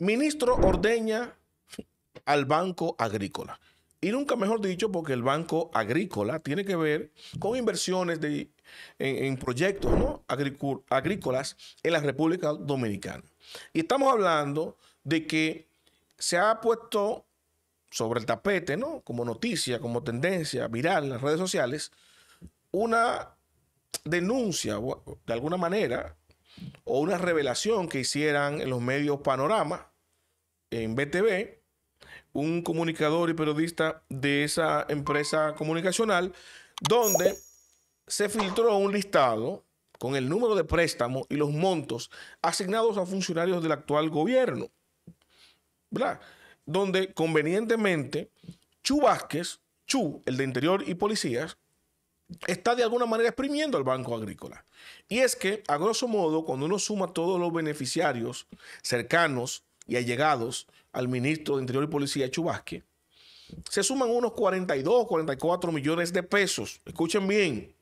Ministro ordeña al Banco Agrícola. Y nunca mejor dicho, porque el Banco Agrícola tiene que ver con inversiones de, en, proyectos agrícolas en la República Dominicana. Y estamos hablando de que se ha puesto sobre el tapete, ¿no? como noticia, como tendencia viral en las redes sociales, una denuncia, de alguna manera, o una revelación que hicieran en los medios Panorama, en BTV, un comunicador y periodista de esa empresa comunicacional, donde se filtró un listado con el número de préstamos y los montos asignados a funcionarios del actual gobierno, ¿verdad? donde convenientemente Chu Vázquez, Chu, el de Interior y Policías, está de alguna manera exprimiendo al Banco Agrícola. Y es que, a grosso modo, cuando uno suma todos los beneficiarios cercanos y allegados al ministro de Interior y Policía Chubasque, se suman unos 42 44 millones de pesos. Escuchen bien,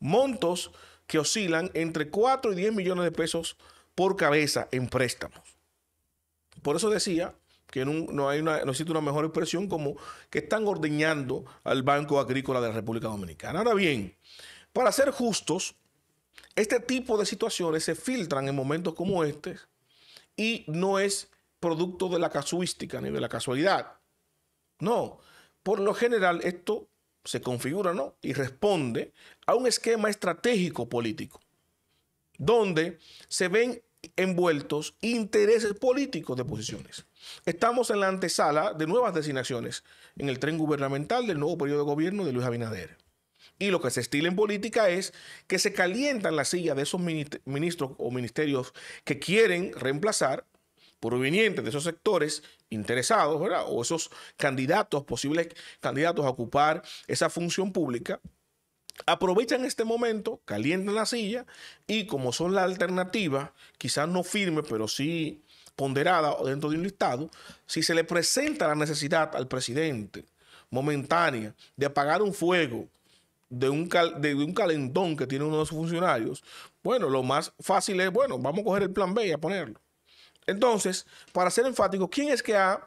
montos que oscilan entre 4 y 10 millones de pesos por cabeza en préstamos. Por eso decía que no, hay una, existe una mejor expresión como que están ordeñando al Banco Agrícola de la República Dominicana. Ahora bien, para ser justos, este tipo de situaciones se filtran en momentos como este y no es producto de la casuística ni de la casualidad. No, por lo general esto se configura ¿no? y responde a un esquema estratégico político, donde se ven envueltos intereses políticos de posiciones. Estamos en la antesala de nuevas designaciones en el tren gubernamental del nuevo periodo de gobierno de Luis Abinader. Y lo que se estila en política es que se calientan las sillas de esos ministros o ministerios que quieren reemplazar provenientes de esos sectores interesados, O esos candidatos, posibles candidatos a ocupar esa función pública, aprovechan este momento, calientan la silla y como son la alternativa, quizás no firme, pero sí ponderada dentro de un listado, si se le presenta la necesidad al presidente momentánea de apagar un fuego de un, de un calentón que tiene uno de sus funcionarios, bueno, lo más fácil es, bueno, vamos a coger el plan B y a ponerlo. Entonces, para ser enfático, ¿quién es que ha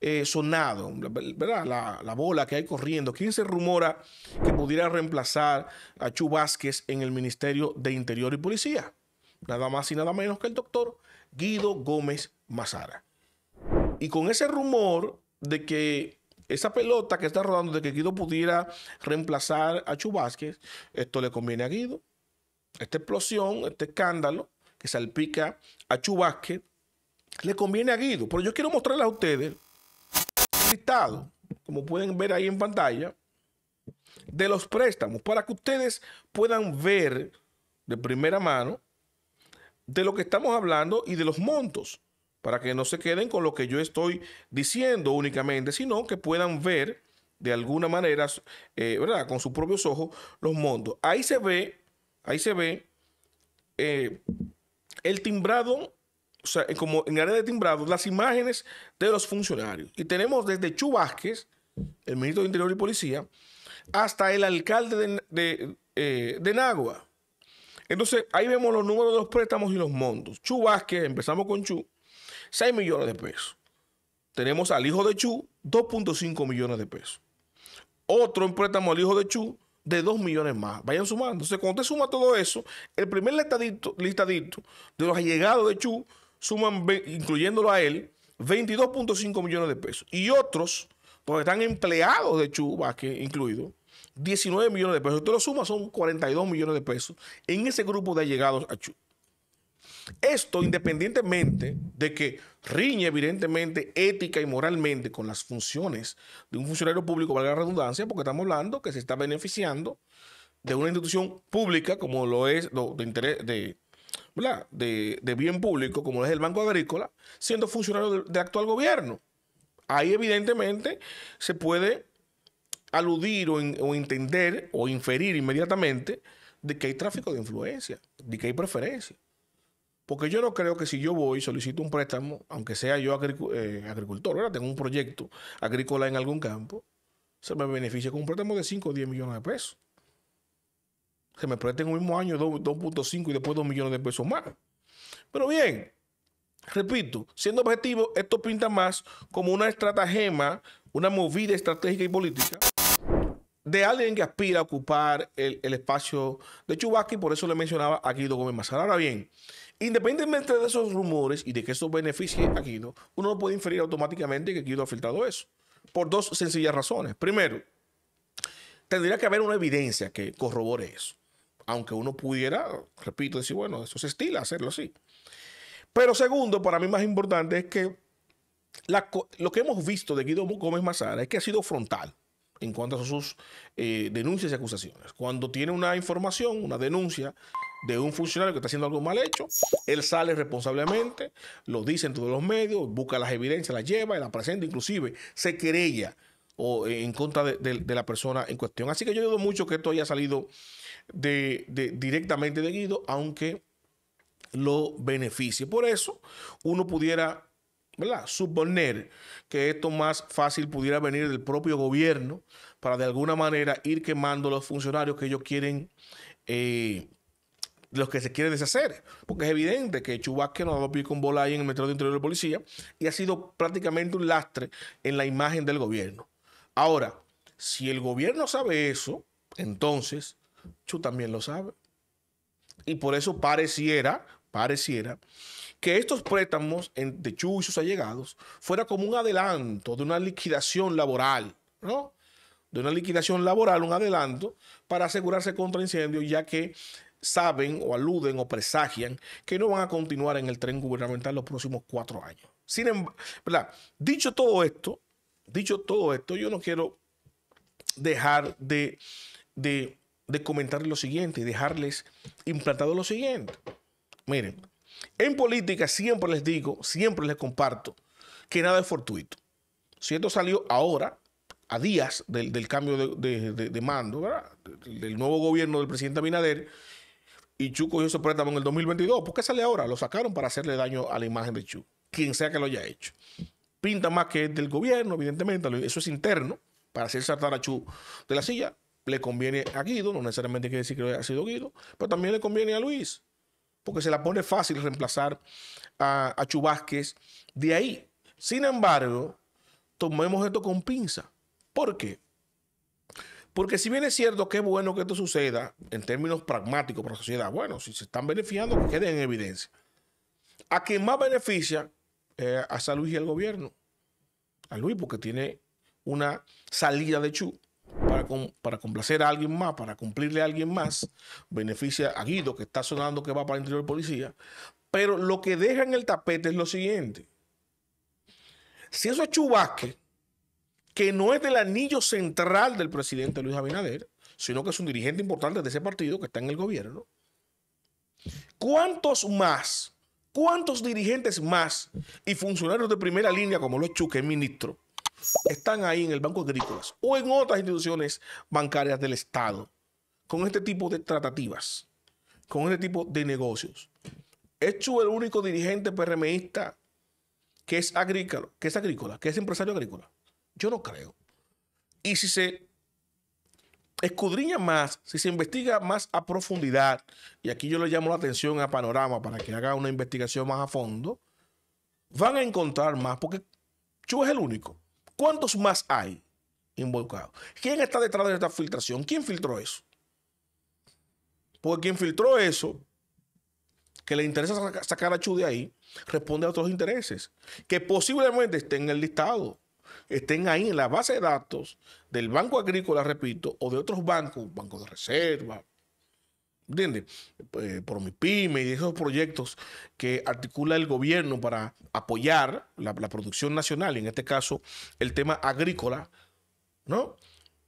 eh, sonado, ¿verdad? La, bola que hay corriendo. ...quien se rumora que pudiera reemplazar a Chu Vázquez en el Ministerio de Interior y Policía? Nada más y nada menos que el doctor Guido Gómez Mazara. Y con ese rumor de que esa pelota que está rodando de que Guido pudiera reemplazar a Chu Vázquez, esto le conviene a Guido. Esta explosión, este escándalo que salpica a Chu le conviene a Guido. Pero yo quiero mostrarle a ustedes listado, como pueden ver ahí en pantalla, de los préstamos para que ustedes puedan ver de primera mano de lo que estamos hablando y de los montos, para que no se queden con lo que yo estoy diciendo únicamente, sino que puedan ver de alguna manera, eh, ¿verdad? Con sus propios ojos los montos. Ahí se ve, ahí se ve eh, el timbrado o sea, eh, como en área de timbrados, las imágenes de los funcionarios. Y tenemos desde Chu Vázquez, el ministro de Interior y Policía, hasta el alcalde de, de, eh, Nagua. Entonces, ahí vemos los números de los préstamos y los montos. Chu Vázquez, empezamos con Chu, 6 millones de pesos. Tenemos al hijo de Chu, 2.5 millones de pesos. Otro en préstamo al hijo de Chu, de 2 millones más. Vayan sumando. Entonces, cuando usted suma todo eso, el primer listadito, listadito de los allegados de Chu suman, incluyéndolo a él, 22.5 millones de pesos. Y otros, porque están empleados de Chu que incluido, 19 millones de pesos. Usted lo suma, son 42 millones de pesos en ese grupo de allegados a Chu. Esto independientemente de que riñe evidentemente ética y moralmente con las funciones de un funcionario público, valga la redundancia, porque estamos hablando que se está beneficiando de una institución pública como lo es de, interés, de, de, de, bien público, como es el Banco Agrícola, siendo funcionario del, actual gobierno. Ahí evidentemente se puede aludir o, entender o inferir inmediatamente de que hay tráfico de influencia, de que hay preferencia. Porque yo no creo que si yo voy y solicito un préstamo, aunque sea yo eh, agricultor, tengo un proyecto agrícola en algún campo, se me beneficie con un préstamo de 5 o 10 millones de pesos que me presten en el mismo año 2.5 y después 2 millones de pesos más. Pero bien, repito, siendo objetivo, esto pinta más como una estratagema, una movida estratégica y política de alguien que aspira a ocupar el, espacio de Chubasqui, por eso le mencionaba a Guido Gómez Mazar. Ahora bien, independientemente de esos rumores y de que eso beneficie a Guido, uno no puede inferir automáticamente que Guido ha filtrado eso, por dos sencillas razones. Primero, tendría que haber una evidencia que corrobore eso. Aunque uno pudiera, repito, decir, bueno, eso se estila hacerlo así. Pero segundo, para mí más importante es que lo que hemos visto de Guido Gómez Mazara es que ha sido frontal en cuanto a sus eh, denuncias y acusaciones. Cuando tiene una información, una denuncia de un funcionario que está haciendo algo mal hecho, él sale responsablemente, lo dice en todos los medios, busca las evidencias, las lleva, y las presenta, inclusive se querella o, eh, en contra de, de, la persona en cuestión. Así que yo dudo mucho que esto haya salido de, directamente de Guido, aunque lo beneficie. Por eso uno pudiera ¿verdad? suponer que esto más fácil pudiera venir del propio gobierno para de alguna manera ir quemando los funcionarios que ellos quieren, eh, los que se quieren deshacer. Porque es evidente que Chubasque no ha dado pie con bola ahí en el Metro de Interior de Policía y ha sido prácticamente un lastre en la imagen del gobierno. Ahora, si el gobierno sabe eso, entonces Chu también lo sabe. Y por eso pareciera, pareciera que estos préstamos de Chu y sus allegados fuera como un adelanto de una liquidación laboral, ¿no? De una liquidación laboral, un adelanto para asegurarse contra incendios, ya que saben o aluden o presagian que no van a continuar en el tren gubernamental los próximos cuatro años. Sin embargo, ¿verdad? Dicho todo esto, dicho todo esto, yo no quiero dejar de de comentar lo siguiente y dejarles implantado lo siguiente. Miren, en política siempre les digo, siempre les comparto que nada es fortuito. Si esto salió ahora, a días del, cambio de, mando, del nuevo gobierno del presidente Abinader, y Chu cogió su préstamo en el 2022. ¿Por qué sale ahora? Lo sacaron para hacerle daño a la imagen de Chu, quien sea que lo haya hecho. Pinta más que es del gobierno, evidentemente, eso es interno, para hacer saltar a Chu de la silla, le conviene a Guido, no necesariamente quiere decir que ha sido Guido, pero también le conviene a Luis, porque se la pone fácil reemplazar a, a Chubásquez de ahí. Sin embargo, tomemos esto con pinza. ¿Por qué? Porque si bien es cierto que es bueno que esto suceda en términos pragmáticos para la sociedad, bueno, si se están beneficiando, que quede en evidencia. A quién más beneficia eh, a San Luis y al gobierno. A Luis, porque tiene una salida de Chu para, complacer a alguien más, para cumplirle a alguien más, beneficia a Guido, que está sonando que va para el interior policía. Pero lo que deja en el tapete es lo siguiente. Si eso es Chubasque, que no es del anillo central del presidente Luis Abinader, sino que es un dirigente importante de ese partido que está en el gobierno, ¿cuántos más? ¿Cuántos dirigentes más y funcionarios de primera línea, como lo es Chuque, ministro, están ahí en el Banco Agrícola o en otras instituciones bancarias del Estado con este tipo de tratativas, con este tipo de negocios. Es Chu el único dirigente PRMista que es agrícola, que es agrícola, que es empresario agrícola. Yo no creo. Y si se escudriña más, si se investiga más a profundidad, y aquí yo le llamo la atención a Panorama para que haga una investigación más a fondo, van a encontrar más, porque Chu es el único. ¿Cuántos más hay involucrados? ¿Quién está detrás de esta filtración? ¿Quién filtró eso? Porque quien filtró eso, que le interesa sacar a Chu de ahí, responde a otros intereses, que posiblemente estén en el listado, estén ahí en la base de datos del Banco Agrícola, repito, o de otros bancos, Banco de Reserva, ¿entiendes? Eh, por mi pyme y esos proyectos que articula el gobierno para apoyar la, producción nacional, y en este caso el tema agrícola, ¿no?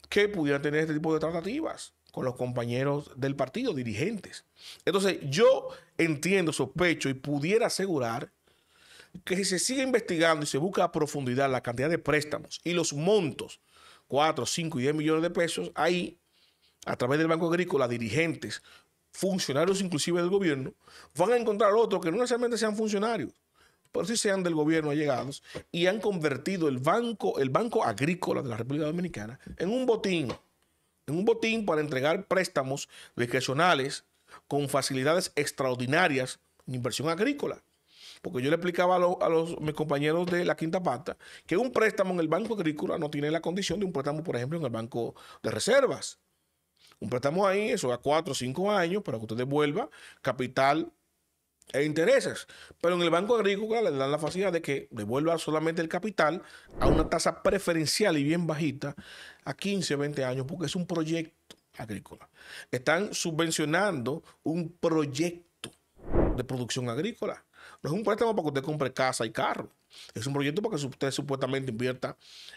Que pudieran tener este tipo de tratativas con los compañeros del partido, dirigentes. Entonces, yo entiendo, sospecho y pudiera asegurar que si se sigue investigando y se busca a profundidad la cantidad de préstamos y los montos, 4, 5 y 10 millones de pesos, ahí, a través del Banco Agrícola, dirigentes funcionarios inclusive del gobierno, van a encontrar otros que no necesariamente sean funcionarios, pero sí sean del gobierno allegados y han convertido el banco, el banco agrícola de la República Dominicana en un botín, en un botín para entregar préstamos discrecionales con facilidades extraordinarias en inversión agrícola. Porque yo le explicaba a, los, mis compañeros de la Quinta Pata que un préstamo en el Banco Agrícola no tiene la condición de un préstamo, por ejemplo, en el Banco de Reservas. Un préstamo ahí, eso a cuatro o cinco años para que usted devuelva capital e intereses. Pero en el Banco Agrícola le dan la facilidad de que devuelva solamente el capital a una tasa preferencial y bien bajita a 15, 20 años, porque es un proyecto agrícola. Están subvencionando un proyecto de producción agrícola. No es un préstamo para que usted compre casa y carro. Es un proyecto para que usted supuestamente invierta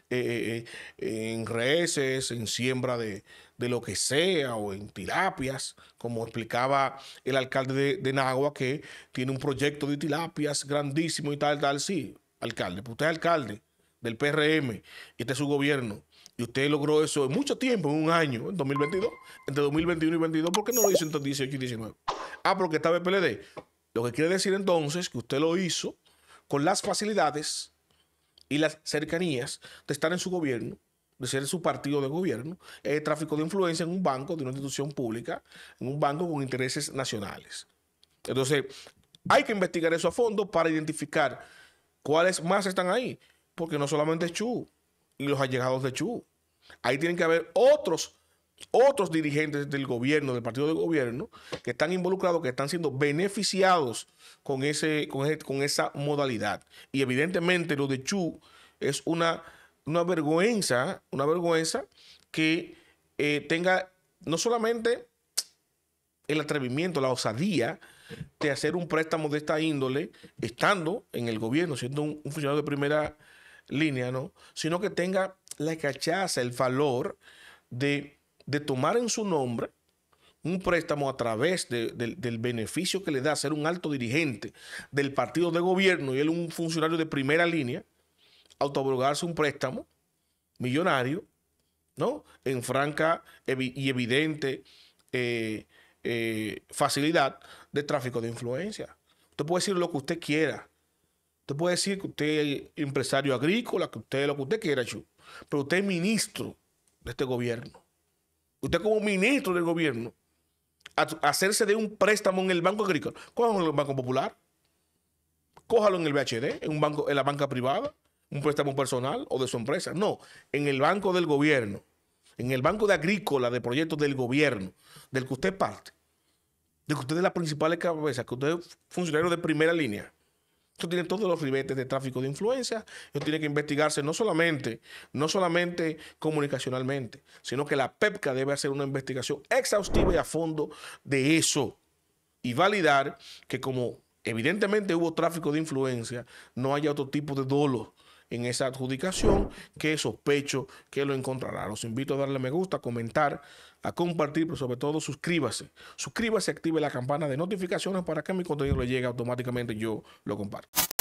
eh, eh, eh, en reses, en siembra de, lo que sea o en tilapias, como explicaba el alcalde de, de Nagua, que tiene un proyecto de tilapias grandísimo y tal, tal. Sí, alcalde, pues usted es alcalde del PRM y este es su gobierno. Y usted logró eso en mucho tiempo, en un año, en 2022, entre 2021 y 2022, ¿por qué no lo hizo entre 18 y 19? Ah, porque estaba el PLD. Lo que quiere decir entonces que usted lo hizo con las facilidades y las cercanías de estar en su gobierno, de ser su partido de gobierno, el eh, tráfico de influencia en un banco, de una institución pública, en un banco con intereses nacionales. Entonces, hay que investigar eso a fondo para identificar cuáles más están ahí, porque no solamente Chu y los allegados de Chu. Ahí tienen que haber otros otros dirigentes del gobierno, del partido de gobierno, que están involucrados, que están siendo beneficiados con, ese, con, esa modalidad. Y evidentemente lo de Chu es una, una vergüenza, una vergüenza que eh, tenga no solamente el atrevimiento, la osadía de hacer un préstamo de esta índole, estando en el gobierno, siendo un, funcionario de primera línea, ¿no? Sino que tenga la cachaza, el valor de de tomar en su nombre un préstamo a través del beneficio que le da ser un alto dirigente del partido de gobierno y él un funcionario de primera línea, autoabrogarse un préstamo millonario, ¿no? En franca y evidente eh, eh, facilidad de tráfico de influencia. Usted puede decir lo que usted quiera. Usted puede decir que usted es empresario agrícola, que usted es lo que usted quiera, Pero usted es ministro de este gobierno usted como ministro del gobierno, a, hacerse de un préstamo en el Banco Agrícola, cójalo en el Banco Popular, cójalo en el BHD, en, un banco, en la banca privada, un préstamo personal o de su empresa. No, en el Banco del Gobierno, en el Banco de Agrícola de proyectos del gobierno, del que usted parte, de que usted es la principal cabeza, que usted es funcionario de primera línea. Esto tiene todos los ribetes de tráfico de influencia, Esto tiene que investigarse no solamente, no solamente comunicacionalmente, sino que la PEPCA debe hacer una investigación exhaustiva y a fondo de eso y validar que como evidentemente hubo tráfico de influencia, no haya otro tipo de dolo en esa adjudicación, que sospecho que lo encontrará. Los invito a darle me gusta, a comentar, a compartir, pero sobre todo suscríbase. Suscríbase, active la campana de notificaciones para que mi contenido le llegue automáticamente y yo lo comparto.